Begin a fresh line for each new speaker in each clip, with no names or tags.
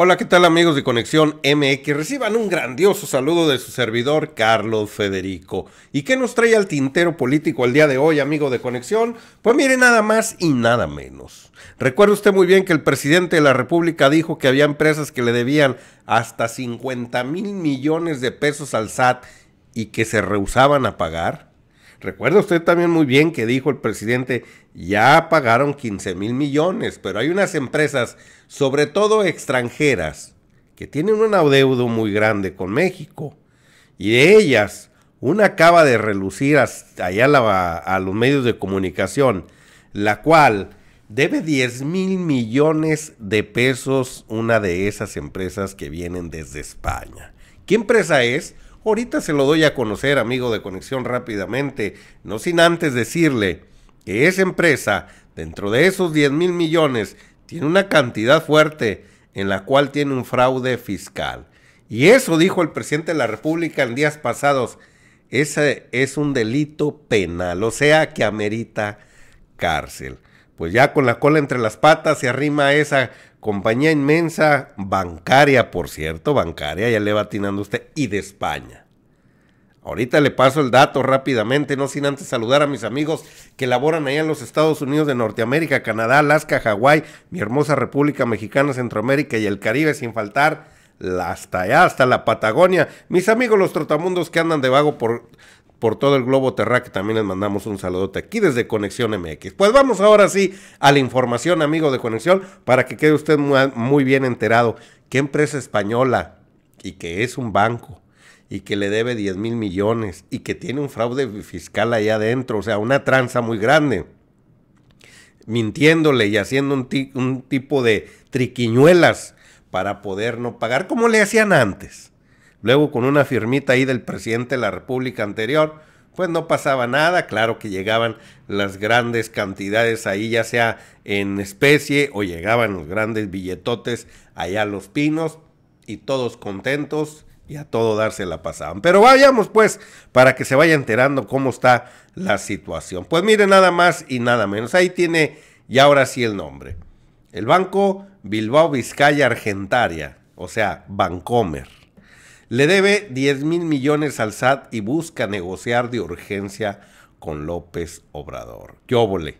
Hola, ¿qué tal amigos de Conexión MX? Reciban un grandioso saludo de su servidor Carlos Federico. ¿Y qué nos trae al tintero político el día de hoy, amigo de Conexión? Pues mire, nada más y nada menos. Recuerde usted muy bien que el presidente de la República dijo que había empresas que le debían hasta 50 mil millones de pesos al SAT y que se rehusaban a pagar. Recuerda usted también muy bien que dijo el presidente, ya pagaron 15 mil millones, pero hay unas empresas, sobre todo extranjeras, que tienen un adeudo muy grande con México. Y de ellas, una acaba de relucir allá a los medios de comunicación, la cual debe 10 mil millones de pesos una de esas empresas que vienen desde España. ¿Qué empresa es? Ahorita se lo doy a conocer, amigo de Conexión, rápidamente, no sin antes decirle que esa empresa, dentro de esos 10 mil millones, tiene una cantidad fuerte en la cual tiene un fraude fiscal. Y eso dijo el presidente de la República en días pasados. Ese es un delito penal, o sea que amerita cárcel. Pues ya con la cola entre las patas se arrima esa compañía inmensa, bancaria, por cierto, bancaria, ya le va atinando usted, y de España. Ahorita le paso el dato rápidamente, no sin antes saludar a mis amigos que laboran allá en los Estados Unidos de Norteamérica, Canadá, Alaska, Hawái, mi hermosa República Mexicana, Centroamérica y el Caribe, sin faltar hasta allá, hasta la Patagonia. Mis amigos los trotamundos que andan de vago por por todo el globo terráqueo. También les mandamos un saludote aquí desde Conexión MX. Pues vamos ahora sí a la información, amigo de Conexión, para que quede usted muy bien enterado. ¿Qué empresa española y que es un banco y que le debe 10 mil millones y que tiene un fraude fiscal allá adentro? O sea, una tranza muy grande mintiéndole y haciendo un, un tipo de triquiñuelas para poder no pagar como le hacían antes. Luego con una firmita ahí del presidente de la República anterior, pues no pasaba nada. Claro que llegaban las grandes cantidades ahí, ya sea en especie o llegaban los grandes billetotes allá a los pinos y todos contentos y a todo darse la pasada. Pero vayamos pues para que se vaya enterando cómo está la situación. Pues mire nada más y nada menos. Ahí tiene y ahora sí el nombre. El Banco Bilbao Vizcaya Argentaria, o sea, Bancomer. Le debe 10 mil millones al SAT y busca negociar de urgencia con López Obrador. Jóbole.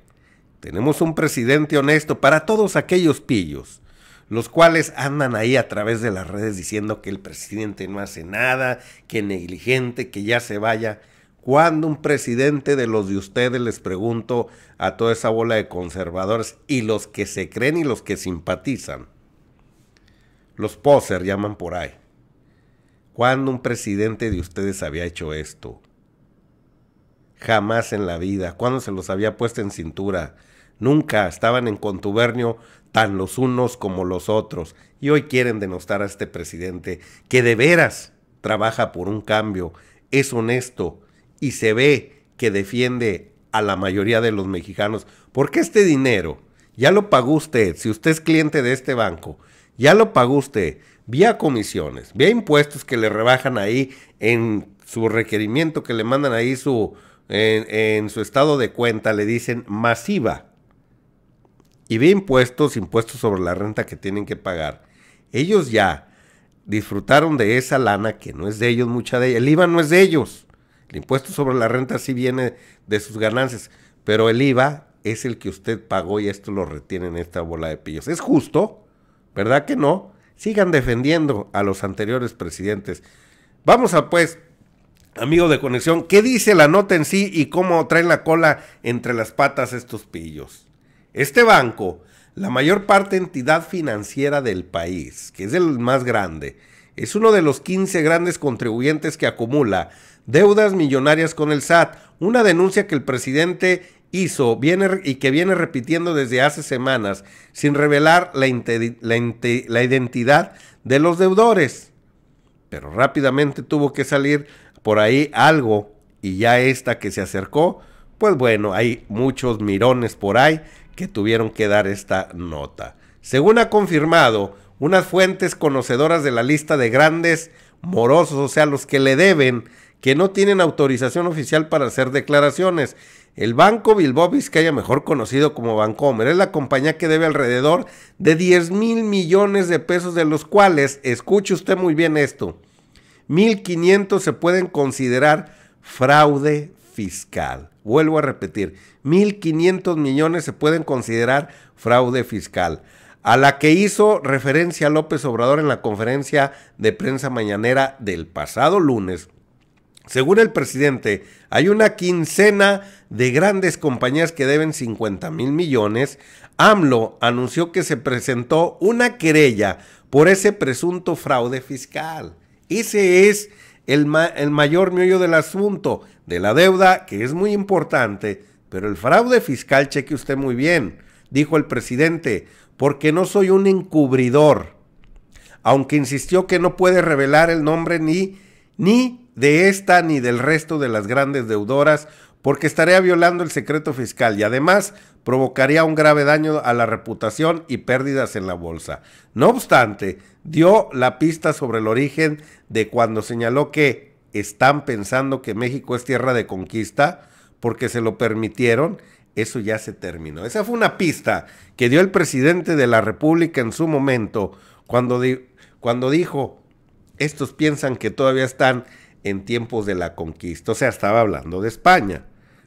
Tenemos un presidente honesto para todos aquellos pillos, los cuales andan ahí a través de las redes diciendo que el presidente no hace nada, que negligente, que ya se vaya. Cuando un presidente de los de ustedes, les pregunto a toda esa bola de conservadores y los que se creen y los que simpatizan, los poser llaman por ahí. ¿Cuándo un presidente de ustedes había hecho esto? Jamás en la vida. ¿Cuándo se los había puesto en cintura? Nunca estaban en contubernio tan los unos como los otros. Y hoy quieren denostar a este presidente que de veras trabaja por un cambio, es honesto y se ve que defiende a la mayoría de los mexicanos. Porque este dinero ya lo pagó usted, si usted es cliente de este banco, ya lo pagó usted vía comisiones, vía impuestos que le rebajan ahí en su requerimiento que le mandan ahí su, en, en su estado de cuenta, le dicen masiva. Y vía impuestos, impuestos sobre la renta que tienen que pagar. Ellos ya disfrutaron de esa lana que no es de ellos, mucha de ella. El IVA no es de ellos. El impuesto sobre la renta sí viene de sus ganancias, pero el IVA es el que usted pagó y esto lo retiene en esta bola de pillos. ¿Es justo? ¿Verdad que no? sigan defendiendo a los anteriores presidentes. Vamos a pues, amigo de conexión, ¿qué dice la nota en sí y cómo traen la cola entre las patas estos pillos? Este banco, la mayor parte entidad financiera del país, que es el más grande, es uno de los 15 grandes contribuyentes que acumula deudas millonarias con el SAT, una denuncia que el presidente hizo viene, y que viene repitiendo desde hace semanas, sin revelar la, la identidad de los deudores. Pero rápidamente tuvo que salir por ahí algo y ya esta que se acercó, pues bueno, hay muchos mirones por ahí que tuvieron que dar esta nota. Según ha confirmado, unas fuentes conocedoras de la lista de grandes morosos, o sea, los que le deben, que no tienen autorización oficial para hacer declaraciones, el Banco que haya mejor conocido como Bancomer, es la compañía que debe alrededor de 10 mil millones de pesos, de los cuales, escuche usted muy bien esto, 1.500 se pueden considerar fraude fiscal. Vuelvo a repetir, 1.500 millones se pueden considerar fraude fiscal, a la que hizo referencia López Obrador en la conferencia de prensa mañanera del pasado lunes según el presidente, hay una quincena de grandes compañías que deben 50 mil millones. AMLO anunció que se presentó una querella por ese presunto fraude fiscal. Ese es el, mayor meollo del asunto, de la deuda, que es muy importante, pero el fraude fiscal, cheque usted muy bien, dijo el presidente, porque no soy un encubridor, aunque insistió que no puede revelar el nombre ni, ni de esta ni del resto de las grandes deudoras porque estaría violando el secreto fiscal y además provocaría un grave daño a la reputación y pérdidas en la bolsa. No obstante, dio la pista sobre el origen de cuando señaló que están pensando que México es tierra de conquista porque se lo permitieron eso ya se terminó. Esa fue una pista que dio el presidente de la República en su momento cuando, cuando, dijo, estos piensan que todavía están en tiempos de la conquista. O sea, estaba hablando de España.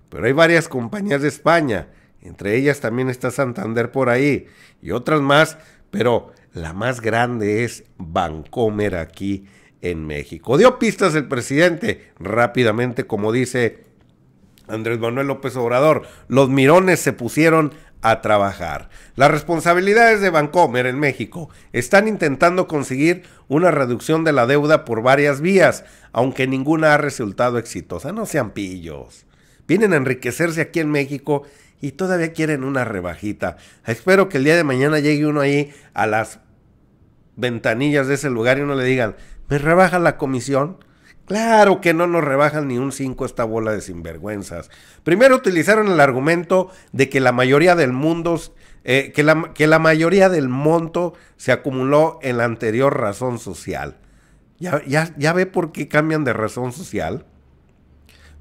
Pero hay varias compañías de España. Entre ellas también está Santander por ahí y otras más. Pero la más grande es Bancomer aquí en México. Dio pistas el presidente rápidamente, como dice Andrés Manuel López Obrador. Los mirones se pusieron a trabajar. Las responsabilidades de Bancomer en México están intentando conseguir una reducción de la deuda por varias vías, aunque ninguna ha resultado exitosa. No sean pillos. Vienen a enriquecerse aquí en México y todavía quieren una rebajita. Espero que el día de mañana llegue uno ahí a las ventanillas de ese lugar y uno le digan, ¿me rebaja la comisión? Claro que no nos rebajan ni un 5 esta bola de sinvergüenzas. Primero utilizaron el argumento de que la mayoría del mundo, eh, que, la, que, la, mayoría del monto se acumuló en la anterior razón social. ¿Ya, ya ve por qué cambian de razón social?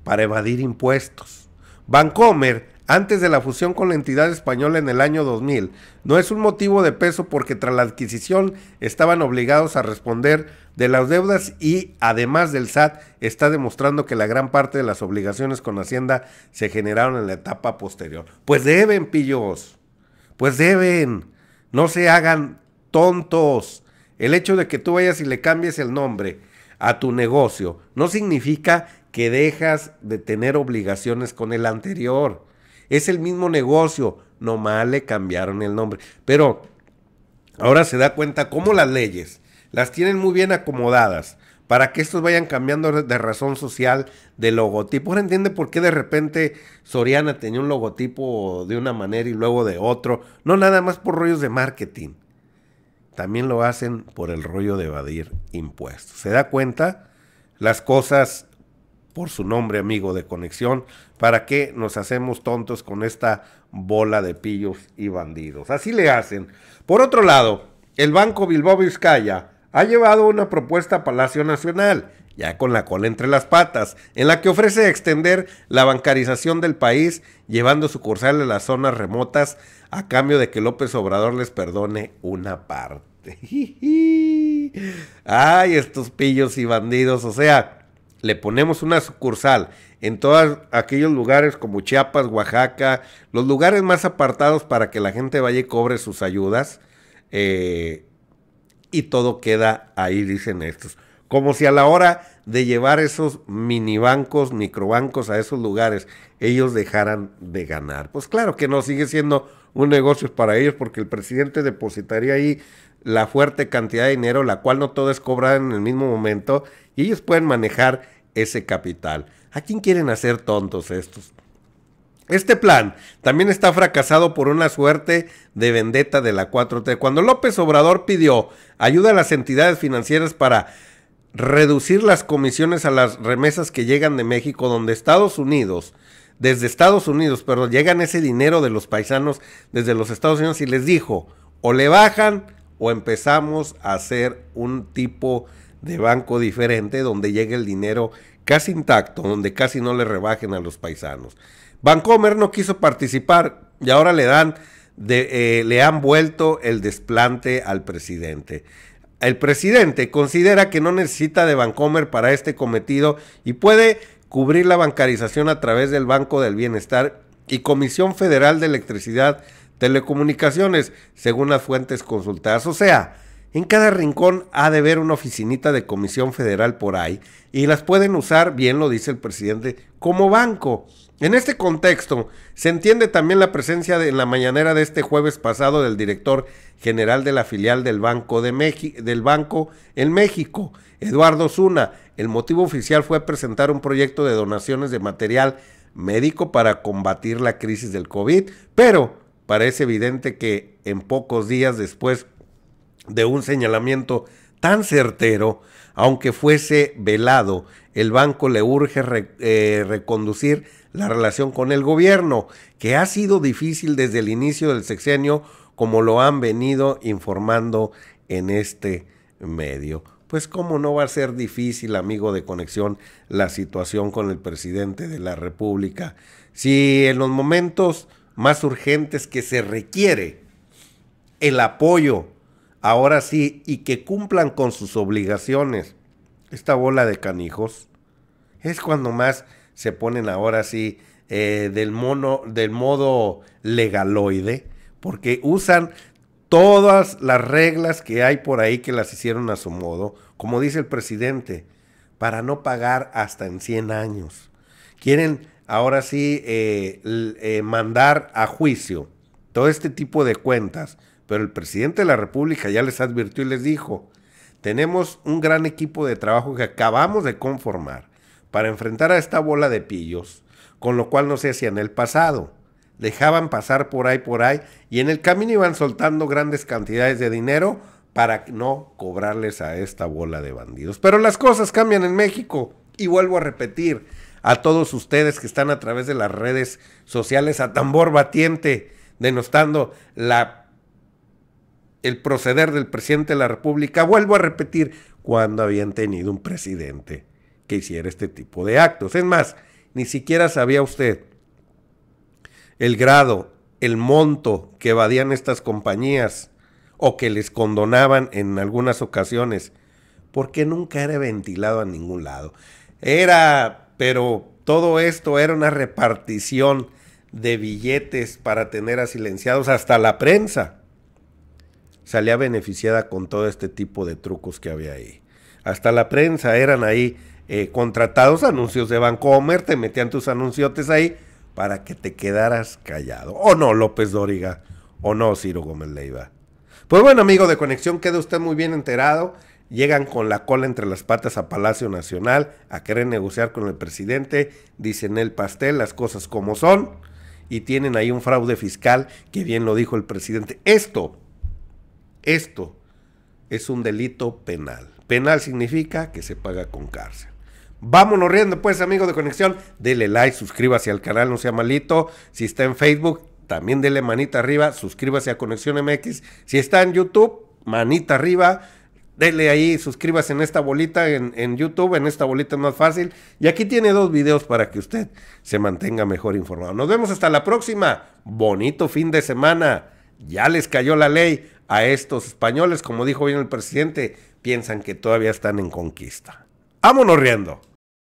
Para evadir impuestos. Vancomer antes de la fusión con la entidad española en el año 2000. No es un motivo de peso porque tras la adquisición estaban obligados a responder de las deudas y además del SAT está demostrando que la gran parte de las obligaciones con Hacienda se generaron en la etapa posterior. Pues deben, pillos, pues deben, no se hagan tontos. El hecho de que tú vayas y le cambies el nombre a tu negocio no significa que dejas de tener obligaciones con el anterior. Es el mismo negocio, nomás le cambiaron el nombre. Pero ahora se da cuenta cómo las leyes las tienen muy bien acomodadas para que estos vayan cambiando de razón social de logotipo. Ahora entiende por qué de repente Soriana tenía un logotipo de una manera y luego de otro. No nada más por rollos de marketing. También lo hacen por el rollo de evadir impuestos. ¿Se da cuenta? Las cosas por su nombre amigo de conexión, para que nos hacemos tontos con esta bola de pillos y bandidos. Así le hacen. Por otro lado, el Banco Bilbao Vizcaya ha llevado una propuesta a Palacio Nacional, ya con la cola entre las patas, en la que ofrece extender la bancarización del país, llevando sucursales a las zonas remotas a cambio de que López Obrador les perdone una parte. Ay, estos pillos y bandidos, o sea, le ponemos una sucursal en todos aquellos lugares como Chiapas, Oaxaca, los lugares más apartados para que la gente vaya y cobre sus ayudas. Eh, y todo queda ahí, dicen estos. Como si a la hora de llevar esos minibancos, microbancos a esos lugares, ellos dejaran de ganar. Pues claro que no, sigue siendo un negocio para ellos porque el presidente depositaría ahí la fuerte cantidad de dinero, la cual no todo es cobrar en el mismo momento, ellos pueden manejar ese capital. ¿A quién quieren hacer tontos estos? Este plan también está fracasado por una suerte de vendetta de la 4T. Cuando López Obrador pidió ayuda a las entidades financieras para reducir las comisiones a las remesas que llegan de México, donde Estados Unidos, desde Estados Unidos, perdón, llegan ese dinero de los paisanos desde los Estados Unidos y les dijo, o le bajan o empezamos a hacer un tipo de banco diferente donde llegue el dinero casi intacto, donde casi no le rebajen a los paisanos. Bancomer no quiso participar y ahora le dan de, eh, le han vuelto el desplante al presidente. El presidente considera que no necesita de Bancomer para este cometido y puede cubrir la bancarización a través del Banco del Bienestar y Comisión Federal de Electricidad Telecomunicaciones, según las fuentes consultadas. O sea, en cada rincón ha de haber una oficinita de comisión federal por ahí y las pueden usar, bien lo dice el presidente, como banco. En este contexto, se entiende también la presencia en la mañanera de este jueves pasado del director general de la filial del Banco, de del Banco en México, Eduardo Zuna. El motivo oficial fue presentar un proyecto de donaciones de material médico para combatir la crisis del COVID, pero parece evidente que en pocos días después de un señalamiento tan certero, aunque fuese velado, el banco le urge eh, reconducir la relación con el gobierno, que ha sido difícil desde el inicio del sexenio, como lo han venido informando en este medio. Pues cómo no va a ser difícil, amigo de conexión, la situación con el presidente de la República. Si en los momentos más urgentes que se requiere el apoyo ahora sí, y que cumplan con sus obligaciones. Esta bola de canijos es cuando más se ponen ahora sí eh, del, mono, del modo legaloide, porque usan todas las reglas que hay por ahí que las hicieron a su modo, como dice el presidente, para no pagar hasta en 100 años. Quieren ahora sí eh, eh, mandar a juicio todo este tipo de cuentas pero el presidente de la República ya les advirtió y les dijo, tenemos un gran equipo de trabajo que acabamos de conformar para enfrentar a esta bola de pillos, con lo cual no se hacía en el pasado. Dejaban pasar por ahí, por ahí, y en el camino iban soltando grandes cantidades de dinero para no cobrarles a esta bola de bandidos. Pero las cosas cambian en México, y vuelvo a repetir, a todos ustedes que están a través de las redes sociales a tambor batiente, denostando la el proceder del presidente de la República, vuelvo a repetir, cuando habían tenido un presidente que hiciera este tipo de actos. Es más, ni siquiera sabía usted el grado, el monto que evadían estas compañías o que les condonaban en algunas ocasiones, porque nunca era ventilado a ningún lado. Era, pero todo esto era una repartición de billetes para tener a silenciados hasta la prensa salía beneficiada con todo este tipo de trucos que había ahí. Hasta la prensa eran ahí eh, contratados anuncios de Bancomer, te metían tus anunciotes ahí para que te quedaras callado. O no, López Dóriga, o no, Ciro Gómez Leiva. Pues bueno, amigo de Conexión, queda usted muy bien enterado. Llegan con la cola entre las patas a Palacio Nacional a querer negociar con el presidente, dicen el pastel, las cosas como son, y tienen ahí un fraude fiscal que bien lo dijo el presidente. Esto esto es un delito penal. Penal significa que se paga con cárcel. Vámonos riendo pues amigos de Conexión, dele like, suscríbase al canal, no sea malito. Si está en Facebook, también dele manita arriba, suscríbase a Conexión MX. Si está en YouTube, manita arriba, dele ahí, suscríbase en esta bolita en, YouTube, en esta bolita es más fácil. Y aquí tiene dos videos para que usted se mantenga mejor informado. Nos vemos hasta la próxima. Bonito fin de semana. Ya les cayó la ley a estos españoles, como dijo bien el presidente, piensan que todavía están en conquista. ¡Vámonos riendo!